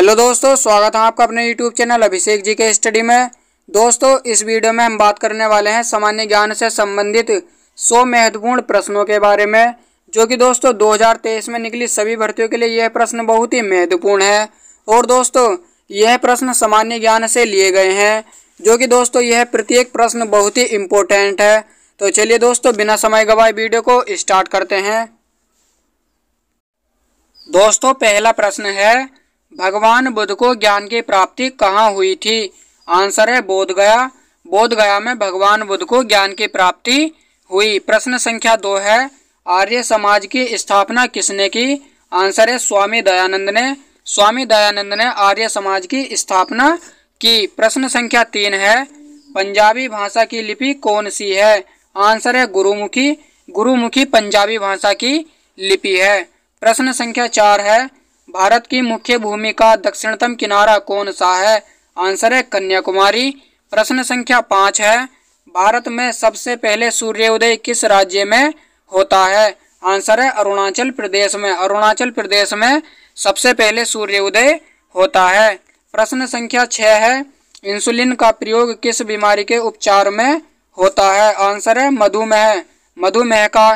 hello दोस्तों स्वागत है आपका अपने यूट्यूब चैनल अभिषेक जी के स्टडी में दोस्तों इस वीडियो में हम बात करने वाले हैं सामान्य ज्ञान से संबंधित सौ महत्वपूर्ण प्रश्नों के बारे में जो कि दोस्तों 2023 में निकली सभी भर्तियों के लिए यह प्रश्न बहुत ही महत्वपूर्ण है और दोस्तों यह प्रश्न सामान्य ज्ञान से लिए गए हैं जो कि दोस्तों यह प्रत्येक प्रश्न बहुत ही इम्पोर्टेंट है तो चलिए दोस्तों बिना समय गवाए वीडियो को स्टार्ट करते हैं दोस्तों पहला प्रश्न है भगवान बुद्ध को ज्ञान की प्राप्ति कहाँ हुई थी आंसर है बोध गया बोध गया में भगवान बुद्ध को ज्ञान की प्राप्ति हुई प्रश्न संख्या दो है आर्य समाज की स्थापना किसने की आंसर है स्वामी दयानंद ने स्वामी दयानंद ने आर्य समाज की स्थापना की प्रश्न संख्या तीन है पंजाबी भाषा की लिपि कौन सी है आंसर है गुरुमुखी गुरुमुखी पंजाबी भाषा की लिपि है प्रश्न संख्या चार है भारत की मुख्य भूमि का दक्षिणतम किनारा कौन सा है आंसर है कन्याकुमारी प्रश्न संख्या पाँच है भारत में सबसे पहले सूर्योदय किस राज्य में होता है आंसर है अरुणाचल प्रदेश में अरुणाचल प्रदेश में सबसे पहले सूर्योदय होता है प्रश्न संख्या छः है इंसुलिन का प्रयोग किस बीमारी के उपचार में होता है आंसर है मधुमेह मधुमेह का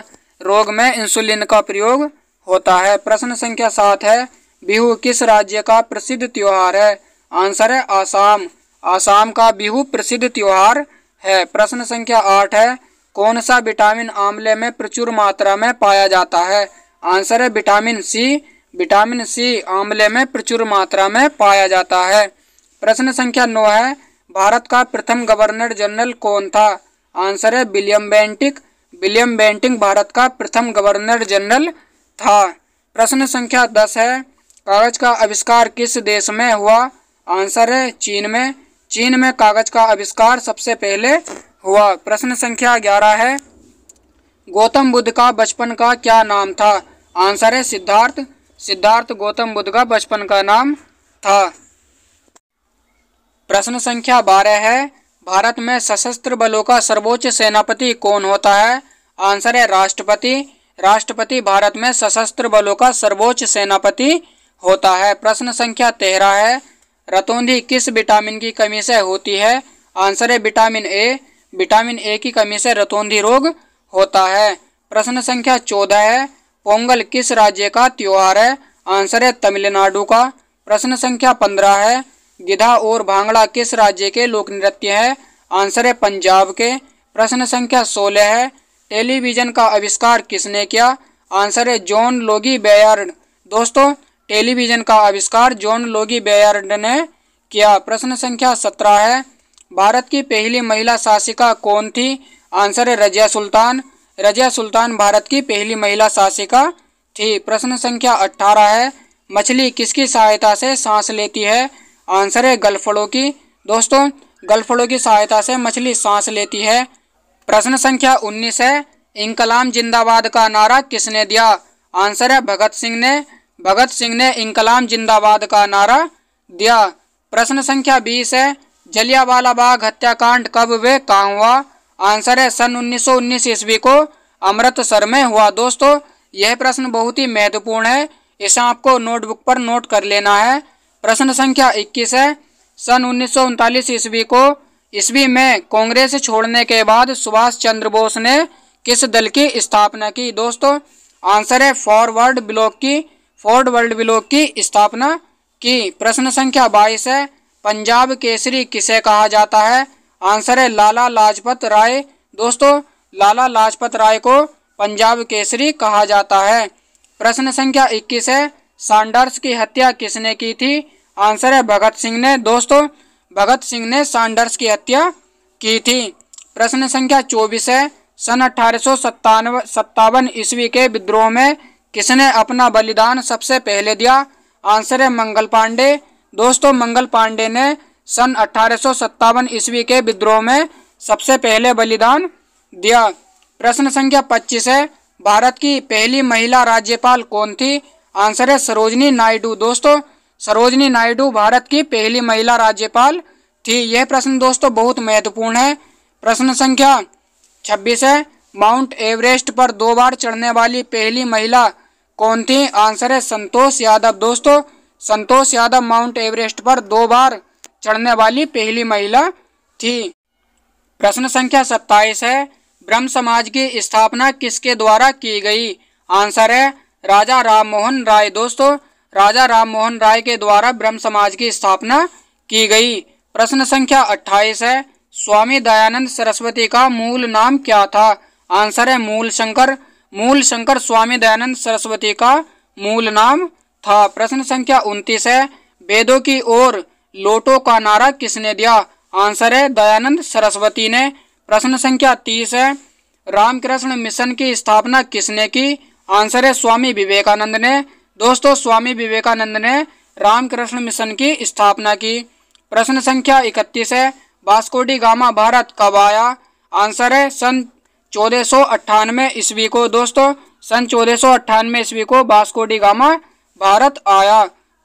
रोग में इंसुलिन का प्रयोग होता है प्रश्न संख्या सात है बिहू किस राज्य का प्रसिद्ध त्योहार है आंसर है आसाम आसाम का बिहू प्रसिद्ध त्योहार है प्रश्न संख्या आठ है कौन सा विटामिन आमले में प्रचुर मात्रा में पाया जाता है आंसर है विटामिन सी विटामिन सी आमले में प्रचुर मात्रा में पाया जाता है प्रश्न संख्या नौ है भारत का प्रथम गवर्नर जनरल कौन था आंसर है William Bentinck William Bentinck Bharat का प्रथम गवर्नर जनरल था प्रश्न संख्या दस है कागज का आविष्कार किस देश में हुआ आंसर है चीन में चीन में कागज का आविष्कार सबसे पहले हुआ प्रश्न संख्या ग्यारह है गौतम बुद्ध का बचपन का क्या नाम था आंसर है सिद्धार्थ सिद्धार्थ गौतम बुद्ध का बचपन का नाम था प्रश्न संख्या बारह है भारत में सशस्त्र बलों का सर्वोच्च सेनापति कौन होता है आंसर है राष्ट्रपति राष्ट्रपति भारत में सशस्त्र बलों का सर्वोच्च सेनापति होता है प्रश्न संख्या तेरह है रतौंधी किस विटामिन की कमी से होती है आंसर है विटामिन ए विटामिन ए की कमी से रतौंधी रोग होता है प्रश्न संख्या चौदह है पोंगल किस राज्य का त्यौहार है आंसर है तमिलनाडु का प्रश्न संख्या पंद्रह है गिधा और भांगड़ा किस राज्य के लोक नृत्य है आंसर है पंजाब के प्रश्न संख्या सोलह है टेलीविज़न का आविष्कार किसने किया आंसर है जॉन लोगी बेयर्ड दोस्तों टेलीविजन का आविष्कार जॉन लोगी बेयर्ड ने किया प्रश्न संख्या सत्रह है भारत की पहली महिला शासिका कौन थी आंसर है रजिया सुल्तान रजिया सुल्तान भारत की पहली महिला शासिका थी प्रश्न संख्या अट्ठारह है मछली किसकी सहायता से सांस लेती है आंसर है गलफड़ों की दोस्तों गलफड़ों की सहायता से मछली सांस लेती है प्रश्न संख्या उन्नीस है इंकलाम जिंदाबाद का नारा किसने दिया आंसर है भगत सिंह ने भगत सिंह ने इंकलाम जिंदाबाद का नारा दिया प्रश्न संख्या बीस है जलियावाला बाग हत्याकांड कब वे कहाँ हुआ आंसर है सन 1919 ईस्वी को अमृतसर में हुआ दोस्तों यह प्रश्न बहुत ही महत्वपूर्ण है इसे आपको नोटबुक पर नोट कर लेना है प्रश्न संख्या 21 है सन उन्नीस ईस्वी को ईस्वी में कांग्रेस छोड़ने के बाद सुभाष चंद्र बोस ने किस दल की स्थापना की दोस्तों आंसर है फॉरवर्ड ब्लॉक की फोर्ट ब्लॉक की स्थापना की प्रश्न संख्या बाईस है पंजाब केसरी किसे कहा जाता है आंसर है लाला लाजपत राय दोस्तों लाला लाजपत राय को पंजाब केसरी कहा जाता है प्रश्न संख्या इक्कीस है सांडर्स की हत्या किसने की थी आंसर है भगत सिंह ने दोस्तों भगत सिंह ने सांडर्स की हत्या की थी प्रश्न संख्या चौबीस है सन अठारह सौ ईस्वी के विद्रोह में किसने अपना बलिदान सबसे पहले दिया आंसर है मंगल पांडे दोस्तों मंगल पांडे ने सन अठारह ईस्वी के विद्रोह में सबसे पहले बलिदान दिया प्रश्न संख्या 25 है भारत की पहली महिला राज्यपाल कौन थी आंसर है सरोजनी नायडू दोस्तों सरोजनी नायडू भारत की पहली महिला राज्यपाल थी यह प्रश्न दोस्तों बहुत महत्वपूर्ण है प्रश्न संख्या 26 है माउंट एवरेस्ट पर दो बार चढ़ने वाली पहली महिला कौन थी आंसर है संतोष यादव दोस्तों संतोष यादव माउंट एवरेस्ट पर दो बार चढ़ने वाली पहली महिला थी प्रश्न संख्या सत्ताईस है ब्रह्म समाज की स्थापना किसके द्वारा की गई आंसर है राजा राम मोहन राय दोस्तों राजा राम मोहन राय के द्वारा ब्रह्म समाज की स्थापना की गई प्रश्न संख्या अट्ठाईस है स्वामी दयानंद सरस्वती का मूल नाम क्या था आंसर है मूल शंकर मूल शंकर स्वामी दयानंद सरस्वती का मूल नाम था प्रश्न संख्या उनतीस है वेदों की ओर लोटो का नारा किसने दिया आंसर है दयानंद सरस्वती ने प्रश्न संख्या तीस है रामकृष्ण मिशन की स्थापना किसने की आंसर है स्वामी विवेकानंद ने दोस्तों स्वामी विवेकानंद ने रामकृष्ण मिशन की स्थापना की प्रश्न संख्या इकतीस है बास्कोडी गामा भारत कब आया आंसर है सन चौदह सौ अट्ठानवे ईस्वी को दोस्तों सन चौदह सौ अट्ठानवे ईस्वी को बास्कोडी गामा भारत आया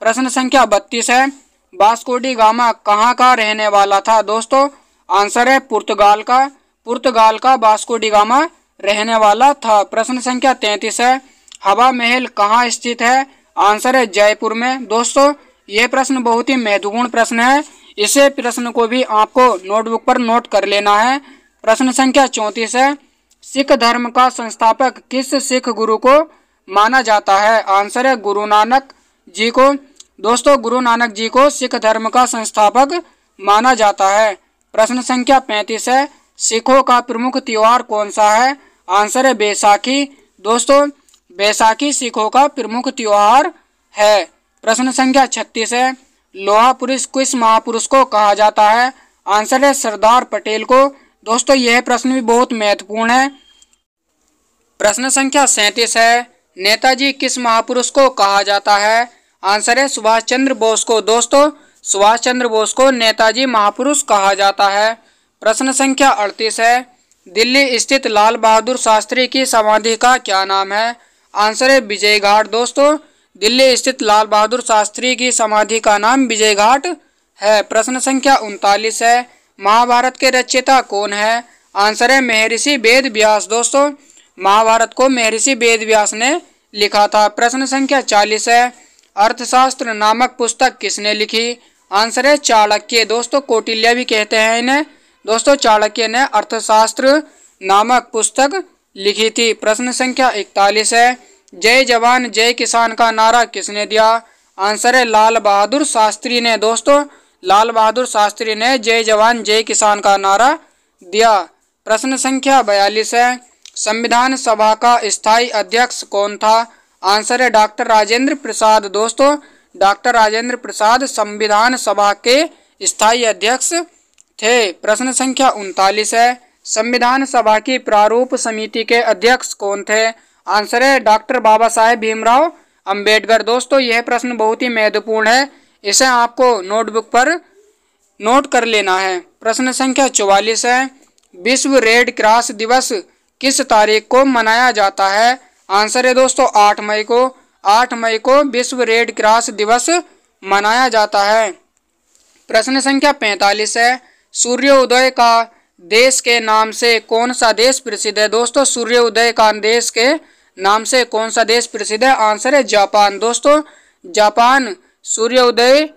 प्रश्न संख्या बत्तीस है बास्कोडी गामा कहाँ का रहने वाला था दोस्तों आंसर है पुर्तगाल का पुर्तगाल का बास्कोडी गामा रहने वाला था प्रश्न संख्या तैंतीस है हवा महल कहाँ स्थित है आंसर है जयपुर में दोस्तों ये प्रश्न बहुत ही महत्वपूर्ण प्रश्न है इसे प्रश्न को भी आपको नोटबुक पर नोट कर लेना है प्रश्न संख्या चौंतीस है सिख धर्म का संस्थापक किस सिख गुरु को माना जाता है आंसर है गुरु नानक जी को दोस्तों गुरु नानक जी को सिख धर्म का संस्थापक माना जाता है प्रश्न संख्या पैंतीस है सिखों का प्रमुख त्यौहार कौन सा है आंसर है बैसाखी दोस्तों बैसाखी सिखों का प्रमुख त्यौहार है प्रश्न संख्या छत्तीस है लोहा पुरुष किस महापुरुष को कहा जाता है आंसर है सरदार पटेल को दोस्तों यह प्रश्न भी बहुत महत्वपूर्ण है प्रश्न संख्या सैंतीस है नेताजी किस महापुरुष को कहा जाता है आंसर है सुभाष चंद्र बोस को दोस्तों सुभाष चंद्र बोस को नेताजी महापुरुष कहा जाता है प्रश्न संख्या अड़तीस है दिल्ली स्थित लाल बहादुर शास्त्री की समाधि का क्या नाम है आंसर है विजय घाट दोस्तों दिल्ली स्थित लाल बहादुर शास्त्री की समाधि का नाम विजय घाट है प्रश्न संख्या उनतालीस है महाभारत के रचयिता कौन है आंसर है महर्षि वेद व्यास दोस्तों महाभारत को महर्षि वेद व्यास ने लिखा था प्रश्न संख्या चालीस है अर्थशास्त्र नामक पुस्तक किसने लिखी आंसर है चाणक्य दोस्तों कोटिल्य भी कहते हैं इन्हें दोस्तों चाणक्य ने अर्थशास्त्र नामक पुस्तक लिखी थी प्रश्न संख्या इकतालीस है जय जवान जय किसान का नारा किसने दिया आंसर है लाल बहादुर शास्त्री ने दोस्तों लाल बहादुर शास्त्री ने जय जवान जय किसान का नारा दिया प्रश्न संख्या बयालीस है संविधान सभा का स्थायी अध्यक्ष कौन था आंसर है डॉक्टर राजेंद्र प्रसाद दोस्तों डॉक्टर राजेंद्र प्रसाद संविधान सभा के स्थायी अध्यक्ष थे प्रश्न संख्या उनतालीस है संविधान सभा की प्रारूप समिति के अध्यक्ष कौन थे आंसर है डॉक्टर बाबा साहेब भीमराव अम्बेडकर दोस्तों यह प्रश्न बहुत ही महत्वपूर्ण है इसे आपको नोटबुक पर नोट कर लेना है प्रश्न संख्या चौवालीस है विश्व रेड क्रॉस दिवस किस तारीख को मनाया जाता है आंसर है दोस्तों आठ मई को आठ मई को विश्व रेड क्रॉस दिवस मनाया जाता है प्रश्न संख्या पैंतालीस है सूर्योदय का देश के नाम से कौन सा देश प्रसिद्ध है दोस्तों सूर्योदय का देश के नाम से कौन सा देश प्रसिद्ध है आंसर है जापान दोस्तों जापान सूर्योदय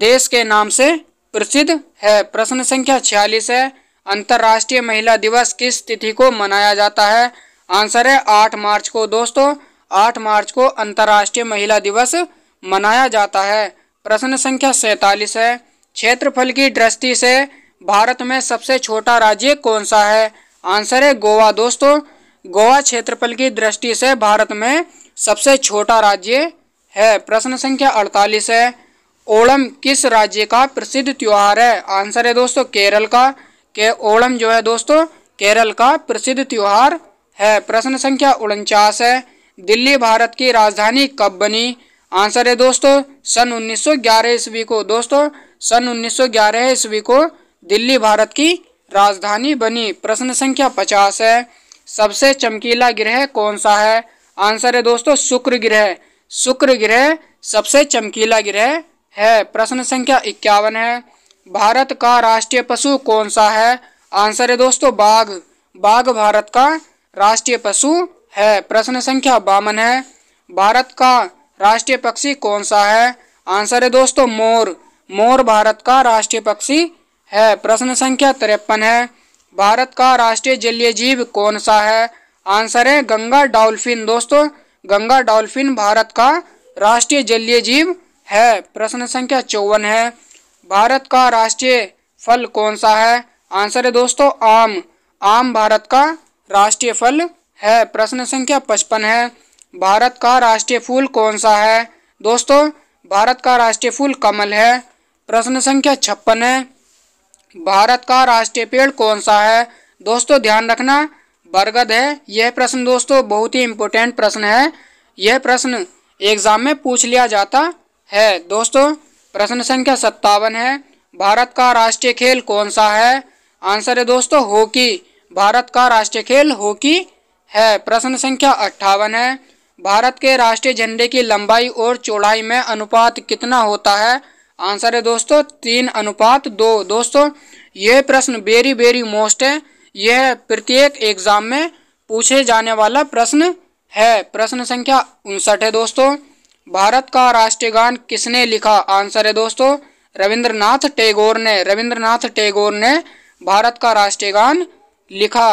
देश के नाम से प्रसिद्ध है प्रश्न संख्या छियालीस है अंतर्राष्ट्रीय महिला दिवस किस तिथि को मनाया जाता है आंसर है आठ मार्च को दोस्तों आठ मार्च को अंतर्राष्ट्रीय महिला दिवस मनाया जाता है प्रश्न संख्या सैतालीस है क्षेत्रफल की दृष्टि से भारत में सबसे छोटा राज्य कौन सा है आंसर है गोवा दोस्तों गोवा क्षेत्रफल की दृष्टि से भारत में सबसे छोटा राज्य है प्रश्न संख्या अड़तालीस है ओणम किस राज्य का प्रसिद्ध त्यौहार है आंसर है दोस्तों केरल का के ओणम जो है दोस्तों केरल का प्रसिद्ध त्यौहार है प्रश्न संख्या उनचास है दिल्ली भारत की राजधानी कब बनी आंसर है दोस्तों सन 1911 ईस्वी को दोस्तों सन 1911 ईस्वी को दिल्ली भारत की राजधानी बनी प्रश्न संख्या पचास है सबसे चमकीला ग्रह कौन सा है आंसर है दोस्तों शुक्र ग्रह शुक्र ग्रह सबसे चमकीला ग्रह है प्रश्न संख्या इक्यावन है भारत का राष्ट्रीय पशु कौन सा है आंसर है दोस्तों बाघ बाघ भारत का राष्ट्रीय पशु है प्रश्न संख्या बावन है भारत का राष्ट्रीय पक्षी कौन सा है आंसर है दोस्तों मोर मोर भारत का राष्ट्रीय पक्षी है प्रश्न संख्या तिरपन है भारत का राष्ट्रीय जलीय जीव कौन सा है आंसर है गंगा डॉल्फिन दोस्तों गंगा डॉल्फिन भारत का राष्ट्रीय जलीय जीव है प्रश्न संख्या चौवन है भारत का राष्ट्रीय फल कौन सा है आंसर है दोस्तों आम आम भारत का राष्ट्रीय फल है प्रश्न संख्या पचपन है भारत का राष्ट्रीय फूल कौन सा है दोस्तों भारत का राष्ट्रीय फूल कमल है प्रश्न संख्या छप्पन है भारत का राष्ट्रीय पेड़ कौन सा है दोस्तों ध्यान रखना बरगद है यह प्रश्न दोस्तों बहुत ही इम्पोर्टेंट प्रश्न है यह प्रश्न एग्जाम में पूछ लिया जाता है दोस्तों प्रश्न संख्या सत्तावन है भारत का राष्ट्रीय खेल कौन सा है आंसर है दोस्तों हॉकी भारत का राष्ट्रीय खेल हॉकी है प्रश्न संख्या अट्ठावन है भारत के राष्ट्रीय झंडे की लंबाई और चौड़ाई में अनुपात कितना होता है आंसर है दोस्तों तीन अनुपात दो दोस्तों ये प्रश्न वेरी वेरी मोस्ट है यह प्रत्येक एग्जाम में पूछे जाने वाला प्रश्न है प्रश्न संख्या उनसठ है दोस्तों भारत का राष्ट्रीय गान किसने लिखा आंसर है दोस्तों रविंद्रनाथ टैगोर ने रविंद्रनाथ टैगोर ने भारत का राष्ट्रीय गान लिखा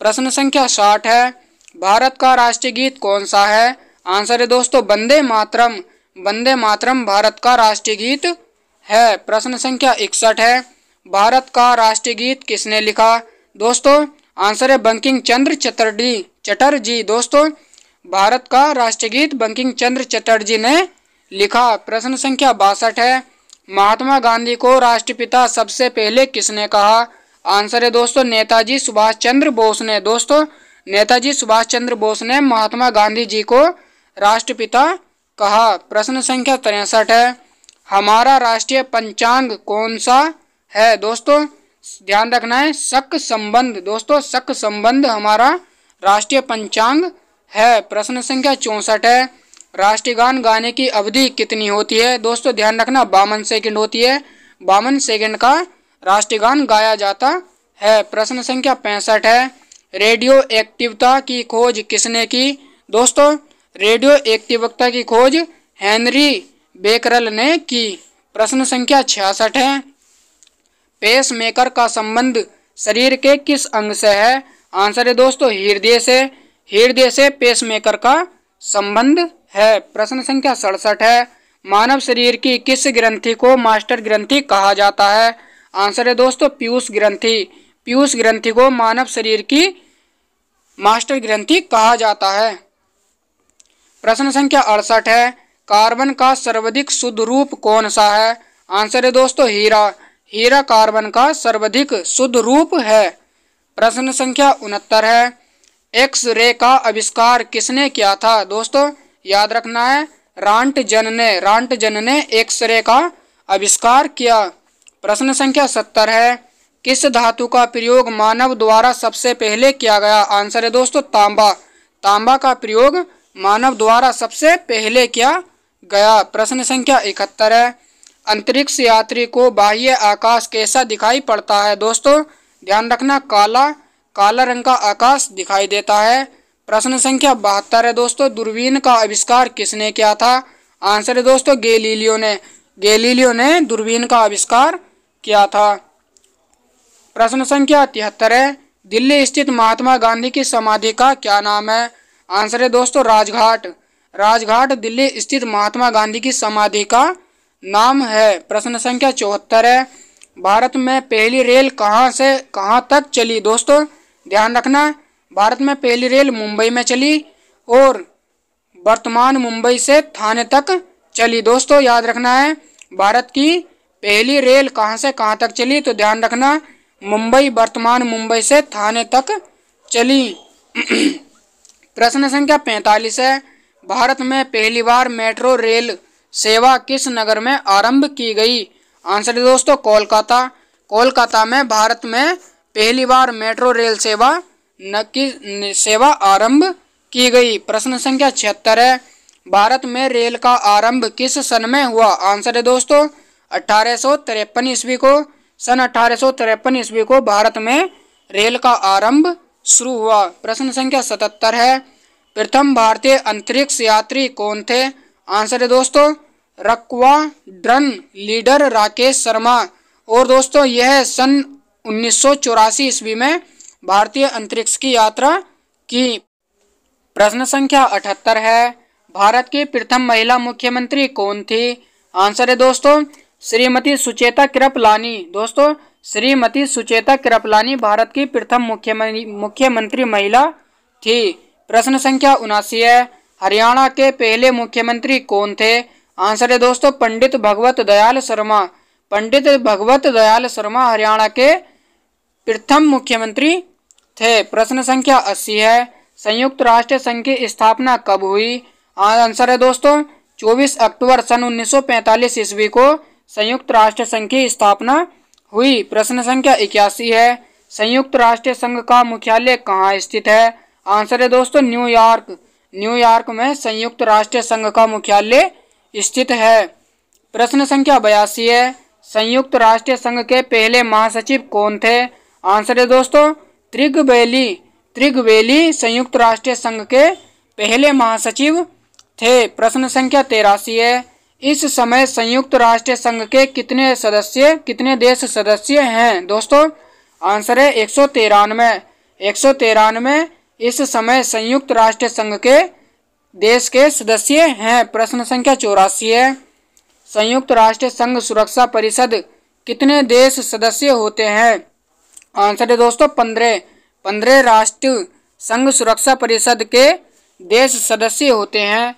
प्रश्न संख्या साठ है भारत का राष्ट्रीय गीत कौन सा है आंसर है दोस्तों वंदे मातरम वंदे मातरम भारत का राष्ट्रीय गीत है प्रश्न संख्या इकसठ है भारत का राष्ट्रीय गीत किसने लिखा दोस्तों आंसर है बंकिंग चंद्र चटर्जी चटर्जी दोस्तों भारत का राष्ट्रगीत बंकिंग चंद्र चटर्जी ने लिखा प्रश्न संख्या बासठ है महात्मा गांधी को राष्ट्रपिता सबसे पहले किसने कहा आंसर है दोस्तों नेताजी सुभाष चंद्र बोस ने दोस्तों नेताजी सुभाष चंद्र बोस ने महात्मा गांधी जी को राष्ट्रपिता कहा प्रश्न संख्या तिरसठ है हमारा राष्ट्रीय पंचांग कौन सा है दोस्तों ध्यान रखना है शक संबंध दोस्तों शक संबंध हमारा राष्ट्रीय पंचांग है प्रश्न संख्या चौंसठ है राष्ट्रीय गान गाने की अवधि कितनी होती है दोस्तों ध्यान रखना बावन सेकंड होती है बावन सेकंड का राष्ट्रीय गान गाया जाता है प्रश्न संख्या पैंसठ है रेडियो एक्टिवता की खोज किसने की दोस्तों रेडियो एक्टिवता की खोज हैनरी बेकरल ने की प्रश्न संख्या छियासठ है पेसमेकर का संबंध शरीर के किस अंग से है आंसर है दोस्तों हृदय से हृदय से पेसमेकर का संबंध है प्रश्न संख्या सड़सठ है मानव शरीर की किस ग्रंथि को मास्टर ग्रंथि कहा जाता है आंसर है दोस्तों पीयूष ग्रंथि पीयूष ग्रंथि को मानव शरीर की मास्टर ग्रंथि कहा जाता है प्रश्न संख्या अड़सठ है कार्बन का सर्वाधिक शुद्ध रूप कौन सा है आंसर है दोस्तों हीरा हीरा कार्बन का सर्वाधिक शुद्ध रूप है प्रश्न संख्या उनहत्तर है एक्स रे का आविष्कार किसने किया था दोस्तों याद रखना है रांट जन ने रांट जन ने एक्स रे का आविष्कार किया प्रश्न संख्या सत्तर है किस धातु का प्रयोग मानव द्वारा सबसे पहले किया गया आंसर है दोस्तों तांबा तांबा का प्रयोग मानव द्वारा सबसे पहले किया गया प्रश्न संख्या इकहत्तर है अंतरिक्ष यात्री को बाह्य आकाश कैसा दिखाई पड़ता है दोस्तों ध्यान रखना काला काला रंग का आकाश दिखाई देता है प्रश्न संख्या बहत्तर है दोस्तों दूरबीन का आविष्कार किसने किया था आंसर है दोस्तों गैलीलियो ने गैलीलियो ने दूरबीन का आविष्कार किया था प्रश्न संख्या तिहत्तर है दिल्ली स्थित महात्मा गांधी की समाधि का क्या नाम है आंसर है दोस्तों राजघाट राजघाट दिल्ली स्थित महात्मा गांधी की समाधि का नाम है प्रश्न संख्या चौहत्तर है भारत में पहली रेल कहाँ से कहाँ तक चली दोस्तों ध्यान रखना भारत में पहली रेल मुंबई में चली और वर्तमान मुंबई से थाने तक चली दोस्तों याद रखना है भारत की पहली रेल कहाँ से कहाँ तक चली तो ध्यान रखना मुंबई वर्तमान मुंबई से थाने तक चली प्रश्न संख्या पैंतालीस है भारत में पहली बार मेट्रो रेल सेवा किस नगर में आरंभ की गई आंसर दोस्तों कोलकाता कोलकाता में भारत में पहली बार मेट्रो रेल सेवा न की सेवा आरंभ की गई प्रश्न संख्या छिहत्तर है भारत में रेल का आरंभ किस सन में हुआ आंसर है दोस्तों अठारह सौ तिरपन ईस्वी को सन अठारह सौ तिरपन ईस्वी को भारत में रेल का आरंभ शुरू हुआ प्रश्न संख्या सतहत्तर है प्रथम भारतीय अंतरिक्ष यात्री कौन थे आंसर है दोस्तों ड्रन लीडर राकेश शर्मा और दोस्तों यह सन उन्नीस ईस्वी में भारतीय अंतरिक्ष की यात्रा की प्रश्न संख्या अठहत्तर है भारत की प्रथम महिला मुख्यमंत्री कौन थी आंसर है दोस्तों श्रीमती सुचेता कृपलानी दोस्तों श्रीमती सुचेता कृपलानी भारत की प्रथम मुख्यमंत्री मुख्यमंत्री महिला थी प्रश्न संख्या उनासी है हरियाणा के पहले मुख्यमंत्री कौन थे आंसर है दोस्तों पंडित भगवत दयाल शर्मा पंडित भगवत दयाल शर्मा हरियाणा के प्रथम मुख्यमंत्री थे प्रश्न संख्या अस्सी है संयुक्त राष्ट्र संघ की स्थापना कब हुई आंसर है दोस्तों 24 अक्टूबर सन 1945 ईस्वी को संयुक्त राष्ट्र संघ की स्थापना हुई प्रश्न संख्या इक्यासी है संयुक्त राष्ट्र संघ का मुख्यालय कहाँ स्थित है आंसर है दोस्तों न्यूयॉर्क न्यूयॉर्क में संयुक्त राष्ट्र संघ का मुख्यालय स्थित है प्रश्न संख्या बयासी है संयुक्त राष्ट्र संघ के पहले महासचिव कौन थे आंसर है दोस्तों त्रिगवेली त्रिगवेली संयुक्त राष्ट्र संघ के पहले महासचिव थे प्रश्न संख्या तेरासी है इस समय संयुक्त राष्ट्र संघ के कितने सदस्य कितने देश सदस्य हैं दोस्तों आंसर है एक सौ तिरानवे एक सौ तिरानवे इस समय संयुक्त राष्ट्र संघ के देश के सदस्य हैं प्रश्न संख्या चौरासी है संयुक्त राष्ट्र संघ सुरक्षा परिषद कितने देश सदस्य होते हैं आंसर है दोस्तों पंद्रह पंद्रह राष्ट्र संघ सुरक्षा परिषद के देश सदस्य होते हैं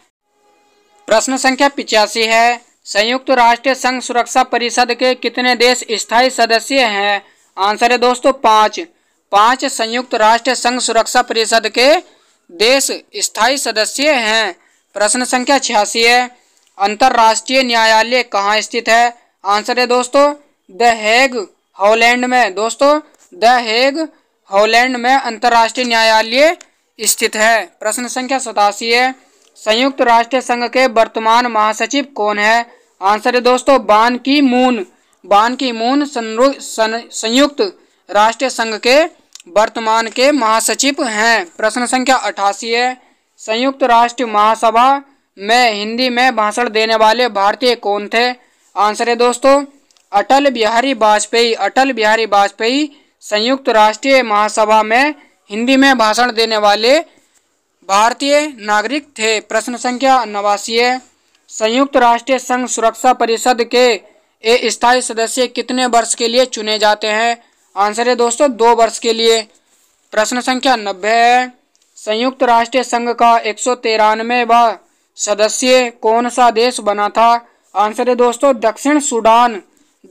प्रश्न संख्या पिचासी है संयुक्त राष्ट्र संघ सुरक्षा परिषद के कितने देश स्थायी सदस्य हैं आंसर है दोस्तों पाँच पाँच संयुक्त राष्ट्र संघ सुरक्षा परिषद के देश स्थायी सदस्य हैं प्रश्न संख्या छियासी है अंतर्राष्ट्रीय न्यायालय कहाँ स्थित है आंसर है दोस्तों द हेग हॉलैंड में दोस्तों द हेग हॉलैंड में अंतर्राष्ट्रीय न्यायालय स्थित है प्रश्न संख्या सतासी है संयुक्त राष्ट्र संघ के वर्तमान महासचिव कौन है आंसर है दोस्तों बान की मून बान की मून संयुक्त राष्ट्र संघ के वर्तमान के महासचिव हैं प्रश्न संख्या अठासी है संयुक्त राष्ट्र महासभा में हिंदी में भाषण देने वाले भारतीय कौन थे आंसर है दोस्तों अटल बिहारी वाजपेयी अटल बिहारी वाजपेयी संयुक्त राष्ट्रीय महासभा में हिंदी में भाषण देने वाले भारतीय नागरिक थे प्रश्न संख्या नवासी है संयुक्त राष्ट्रीय संघ सुरक्षा परिषद के ए स्थायी सदस्य कितने वर्ष के लिए चुने जाते हैं आंसर है दोस्तों दो वर्ष के लिए प्रश्न संख्या नब्बे है संयुक्त राष्ट्र संघ का एक सौ तिरानवे व सदस्य कौन सा देश बना था आंसर है दोस्तों दक्षिण सूडान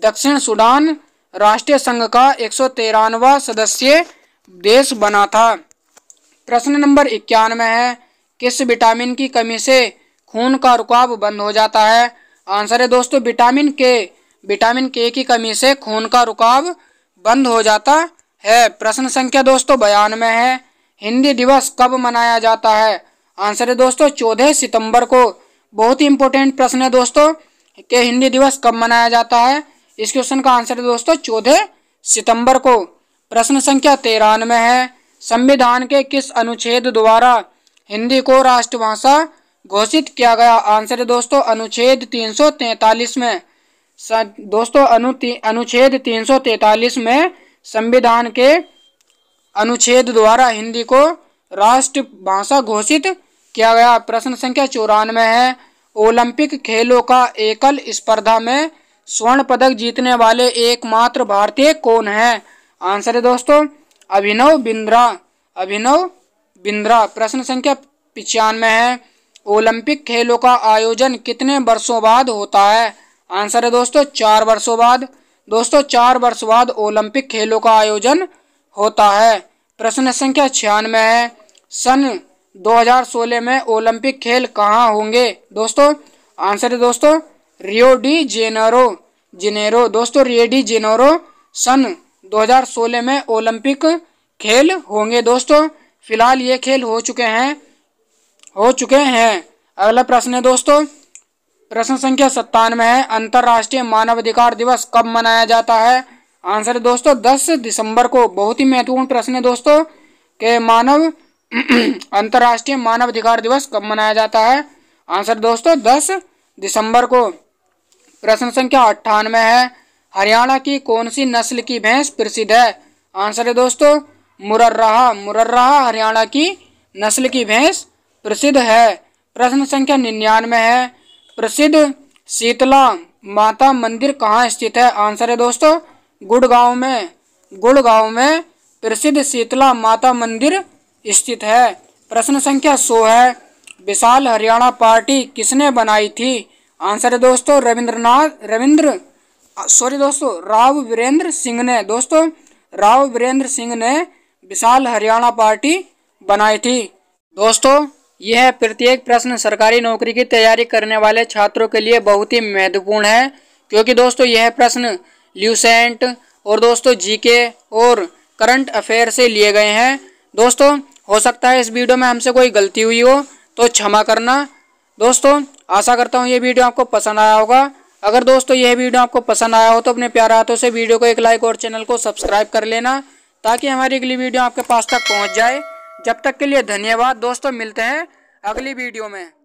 दक्षिण सूडान राष्ट्रीय संघ का एक सौ तिरानवा सदस्य देश बना था प्रश्न नंबर इक्यानवे है किस विटामिन की कमी से खून का रुकाव बंद हो जाता है आंसर है दोस्तों विटामिन के विटामिन के की कमी से खून का रुकाव बंद हो जाता है प्रश्न संख्या दोस्तों बयान में है हिंदी दिवस कब मनाया जाता है आंसर है दोस्तों चौदह सितंबर को बहुत ही इंपॉर्टेंट प्रश्न है दोस्तों के हिंदी दिवस कब मनाया जाता है इस क्वेश्चन का आंसर है दोस्तों चौदह सितंबर को प्रश्न संख्या तिरानवे है संविधान के किस अनुच्छेद द्वारा हिंदी को राष्ट्रभाषा घोषित किया गया आंसर है दोस्तों अनुच्छेद तीन में दोस्तों अनु तीन अनुच्छेद 343 में संविधान के अनुच्छेद द्वारा हिंदी को राष्ट्र भाषा घोषित किया गया प्रश्न संख्या चौरानवे है ओलंपिक खेलों का एकल स्पर्धा में स्वर्ण पदक जीतने वाले एकमात्र भारतीय कौन है आंसर है दोस्तों अभिनव बिंद्रा अभिनव बिंद्रा प्रश्न संख्या पिचानवे है ओलंपिक खेलों का आयोजन कितने वर्षों बाद होता है आंसर है दोस्तों चार वर्षों बाद दोस्तों चार वर्ष बाद ओलंपिक खेलों का आयोजन होता है प्रश्न संख्या छियानवे है सन 2016 में ओलंपिक खेल कहाँ होंगे दोस्तों आंसर है दोस्तों रियो डी जेनेरो जेनेरो दोस्तों रियो डी जेनेरो सन 2016 में ओलंपिक खेल होंगे दोस्तों फिलहाल ये खेल हो चुके हैं हो चुके हैं अगला प्रश्न है दोस्तों प्रश्न संख्या सत्तानवे है अंतर्राष्ट्रीय मानवाधिकार दिवस कब मनाया जाता है आंसर है दोस्तों दस दिसंबर को बहुत ही महत्वपूर्ण प्रश्न है दोस्तों के मानव अंतर्राष्ट्रीय मानवाधिकार दिवस कब मनाया जाता है आंसर दोस्तों दस दिसंबर को प्रश्न संख्या अट्ठानवे है हरियाणा की कौन सी नस्ल की भैंस प्रसिद्ध है आंसर है दोस्तों मुरर्राहा मुरर्राहा हरियाणा की नस्ल की भैंस प्रसिद्ध है प्रश्न संख्या निन्यानवे है प्रसिद्ध शीतला माता मंदिर कहाँ स्थित है आंसर है दोस्तों गुड़गांव में गुड़गांव में प्रसिद्ध शीतला माता मंदिर स्थित है प्रश्न संख्या सो है विशाल हरियाणा पार्टी किसने बनाई थी आंसर है दोस्तों रविंद्रनाथ रविंद्र सॉरी दोस्तों राव वीरेंद्र सिंह ने दोस्तों राव वीरेंद्र सिंह ने विशाल हरियाणा पार्टी बनाई थी दोस्तों यह प्रत्येक प्रश्न सरकारी नौकरी की तैयारी करने वाले छात्रों के लिए बहुत ही महत्वपूर्ण है क्योंकि दोस्तों यह प्रश्न ल्यूसेंट और दोस्तों जीके और करंट अफेयर से लिए गए हैं दोस्तों हो सकता है इस वीडियो में हमसे कोई गलती हुई हो तो क्षमा करना दोस्तों आशा करता हूँ ये वीडियो आपको पसंद आया होगा अगर दोस्तों यह वीडियो आपको पसंद आया हो तो अपने प्यार हाथों से वीडियो को एक लाइक और चैनल को सब्सक्राइब कर लेना ताकि हमारी अगली वीडियो आपके पास तक पहुँच जाए जब तक के लिए धन्यवाद दोस्तों मिलते हैं अगली वीडियो में